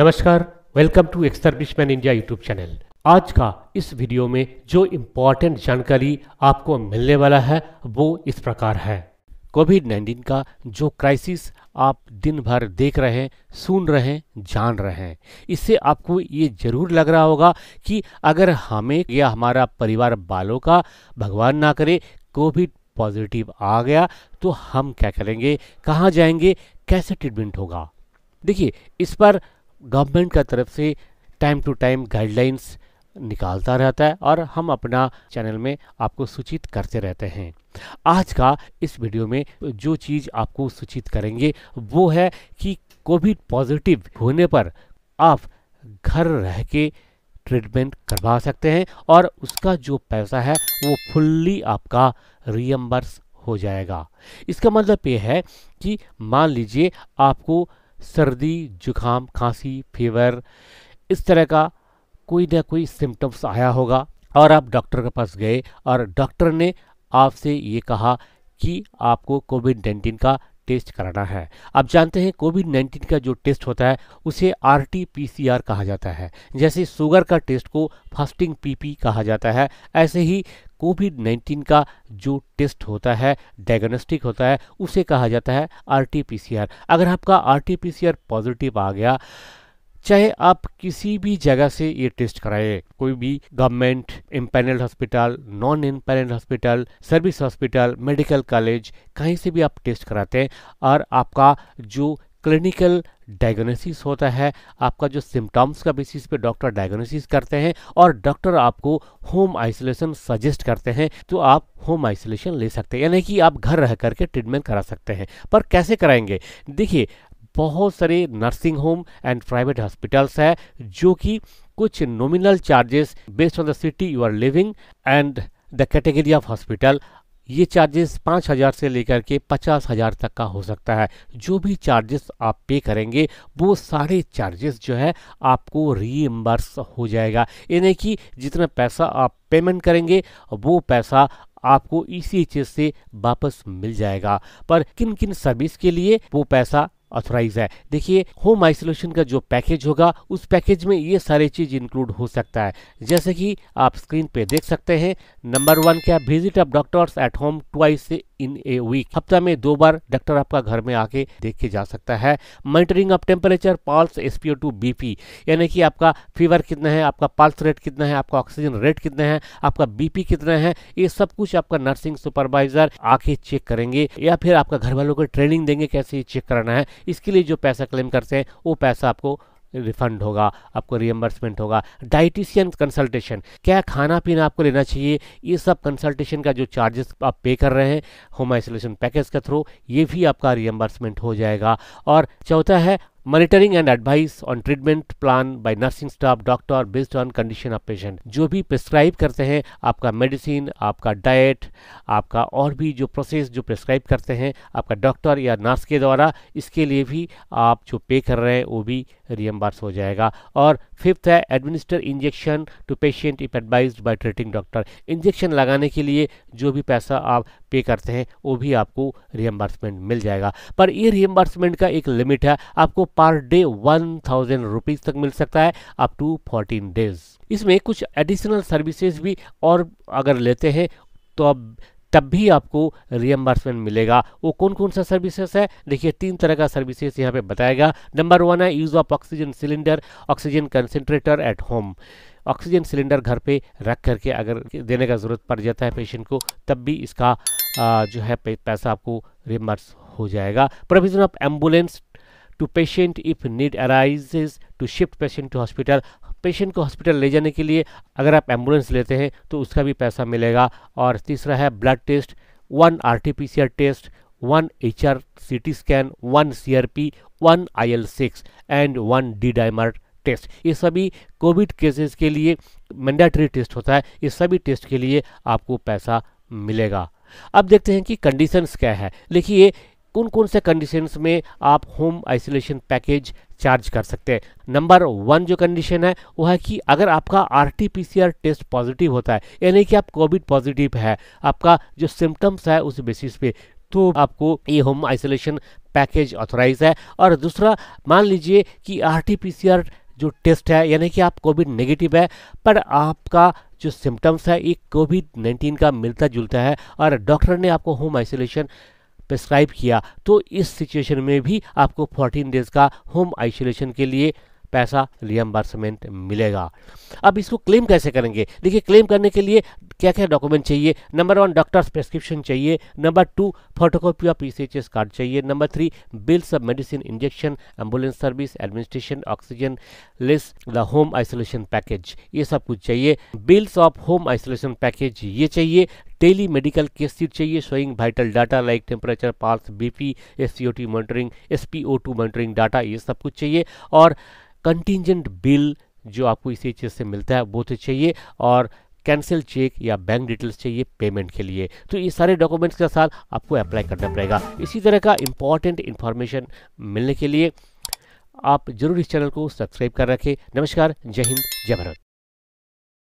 नमस्कार welcome to ex serviceman India YouTube channel आज का इस वीडियो में जो इम्पोर्टेंट जानकारी आपको मिलने वाला है वो इस प्रकार है कोविड नाइन्टीन का जो क्राइसिस आप दिन भर देख रहे हैं सुन रहे हैं जान रहे हैं इससे आपको ये जरूर लग रहा होगा कि अगर हमें या हमारा परिवार बालों का भगवान ना करे कोविड पॉजिटिव आ गया तो हम क्या करेंगे कहाँ जाएंगे कैसे ट्रीटमेंट होगा देखिए इस पर गवर्नमेंट का तरफ से टाइम टू टाइम गाइडलाइंस निकालता रहता है और हम अपना चैनल में आपको सूचित करते रहते हैं आज का इस वीडियो में जो चीज़ आपको सूचित करेंगे वो है कि कोविड पॉजिटिव होने पर आप घर रह के ट्रीटमेंट करवा सकते हैं और उसका जो पैसा है वो फुल्ली आपका रियम्बर्स हो जाएगा इसका मतलब ये है कि मान लीजिए आपको सर्दी जुखाम खांसी फीवर इस तरह का कोई ना कोई सिम्टम्स आया होगा और आप डॉक्टर के पास गए और डॉक्टर ने आपसे ये कहा कि आपको कोविड नाइन्टीन का टेस्ट कराना है आप जानते हैं कोविड 19 का जो टेस्ट होता है उसे आर पीसीआर कहा जाता है जैसे शुगर का टेस्ट को फास्टिंग पीपी कहा जाता है ऐसे ही कोविड 19 का जो टेस्ट होता है डायग्नोस्टिक होता है उसे कहा जाता है आर अगर आपका आर पॉजिटिव आ गया चाहे आप किसी भी जगह से ये टेस्ट कराए कोई भी government empanel hospital non empanelled hospital service hospital medical college कहीं से भी आप टेस्ट कराते हैं और आपका जो क्लिनिकल डायग्नोसिस होता है आपका जो सिम्टम्स का बेसिस पे डॉक्टर डायग्नोसिस करते हैं और डॉक्टर आपको होम आइसोलेशन सजेस्ट करते हैं तो आप होम आइसोलेशन ले सकते हैं यानी कि आप घर रह करके ट्रीटमेंट करा सकते हैं पर कैसे कराएंगे देखिए बहुत सारे nursing home and private hospitals है जो कि कुछ nominal charges based on the city you are living and the category of hospital ये चार्जेस पाँच हज़ार से लेकर के पचास हज़ार तक का हो सकता है जो भी चार्जेस आप पे करेंगे वो सारे चार्जेस जो है आपको रीएम्बर्स हो जाएगा यानी कि जितना पैसा आप पेमेंट करेंगे वो पैसा आपको इसी चीज़ से वापस मिल जाएगा पर किन किन सर्विस के लिए वो पैसा ऑथोराइज है देखिए होम आइसोलेशन का जो पैकेज होगा उस पैकेज में ये सारे चीज़ इंक्लूड हो सकता है जैसे कि आप स्क्रीन पे देख सकते हैं नंबर वन क्या visit of doctors at home twice in a week हफ्ता में दो बार डॉक्टर आपका घर में आके देखे जा सकता है monitoring of temperature P SpO two BP यानी कि आपका फीवर कितना है आपका पल्स रेट कितना है आपका ऑक्सीजन रेट कितना है आपका बीपी कितना है ये सब कुछ आपका नर्सिंग सुपरवाइजर आके चेक करेंगे या फिर आपका घर वालों को ट्रेनिंग देंगे कैसे ये चेक कराना है इसके लिए जो पैसा क्लेम करते हैं वो पैसा आपको रिफंड होगा आपको रियम्बर्समेंट होगा डाइटिशियन कंसल्टेशन क्या खाना पीना आपको लेना चाहिए ये सब कंसल्टेशन का जो चार्जेस आप पे कर रहे हैं होम आइसोलेशन पैकेज के थ्रू ये भी आपका रियम्बर्समेंट हो जाएगा और चौथा है monitoring and advice on treatment plan by nursing staff doctor based on condition of patient जो भी प्रिस्क्राइब करते हैं आपका मेडिसिन आपका डाइट आपका और भी जो प्रोसेस जो प्रिस्क्राइब करते हैं आपका डॉक्टर या नर्स के द्वारा इसके लिए भी आप जो पे कर रहे हैं वो भी रियम्बर्स हो जाएगा और फिफ्थ है administer injection to patient if advise by treating doctor injection लगाने के लिए जो भी पैसा आप पे करते हैं वो भी आपको रियम्बर्समेंट मिल जाएगा पर ये रियम्बर्समेंट का एक लिमिट है आपको per day one thousand rupees तक मिल सकता है अप टू फोर्टीन डेज इसमें कुछ एडिशनल सर्विसेज भी और अगर लेते हैं तो आप तब भी आपको रियम्बर्समेंट मिलेगा वो कौन कौन सा सर्विसेज है देखिए तीन तरह का सर्विसेज यहाँ पे बताएगा नंबर वन है use of oxygen cylinder oxygen concentrator at home oxygen cylinder घर पे रख करके अगर देने का ज़रूरत पड़ जाता है पेशेंट को तब भी इसका आ, जो है पैसा आपको रिमर्स हो जाएगा provision of ambulance to patient if need arises to shift patient to hospital patient को हॉस्पिटल ले जाने के लिए अगर आप एम्बुलेंस लेते हैं तो उसका भी पैसा मिलेगा और तीसरा है blood test one R test one H R C T scan one C R P one I L six and one D dimer test ये सभी कोविड केसेस के लिए मैंडेटरी टेस्ट होता है ये सभी टेस्ट के लिए आपको पैसा मिलेगा अब देखते हैं कि कंडीशंस क्या है देखिए कौन कौन से कंडीशंस में आप होम आइसोलेशन पैकेज चार्ज कर सकते हैं नंबर वन जो कंडीशन है वो है कि अगर आपका आर टेस्ट पॉजिटिव होता है यानी कि आप कोविड पॉजिटिव है आपका जो सिम्टम्स है उस बेसिस पे तो आपको ये होम आइसोलेशन पैकेज ऑथोराइज है और दूसरा मान लीजिए कि आर जो टेस्ट है यानी कि आप कोविड नेगेटिव है पर आपका जो सिम्टम्स है ये कोविड 19 का मिलता जुलता है और डॉक्टर ने आपको होम आइसोलेशन प्रेस्क्राइब किया तो इस सिचुएशन में भी आपको 14 डेज का होम आइसोलेशन के लिए पैसा रियम्बर्समेंट मिलेगा अब इसको क्लेम कैसे करेंगे देखिए क्लेम करने के लिए क्या क्या डॉक्यूमेंट चाहिए नंबर वन डॉक्टर्स प्रेस्क्रिप्शन चाहिए number two photocopy of PCHS card चाहिए number three bills of medicine injection ambulance service administration oxygen less the home isolation package ये सब कुछ चाहिए bills of home isolation package ये चाहिए daily medical case sheet चाहिए showing vital data like temperature pulse BP T monitoring two monitoring data ये सब कुछ चाहिए और कंटिजेंट बिल जो आपको इसी चीज़ से मिलता है वो तो चाहिए और कैंसिल चेक या बैंक डिटेल्स चाहिए पेमेंट के लिए तो ये सारे डॉक्यूमेंट्स के साथ आपको अप्लाई करना पड़ेगा इसी तरह का इंपॉर्टेंट इन्फॉर्मेशन मिलने के लिए आप जरूर इस चैनल को सब्सक्राइब कर रखें नमस्कार जय हिंद जय भारत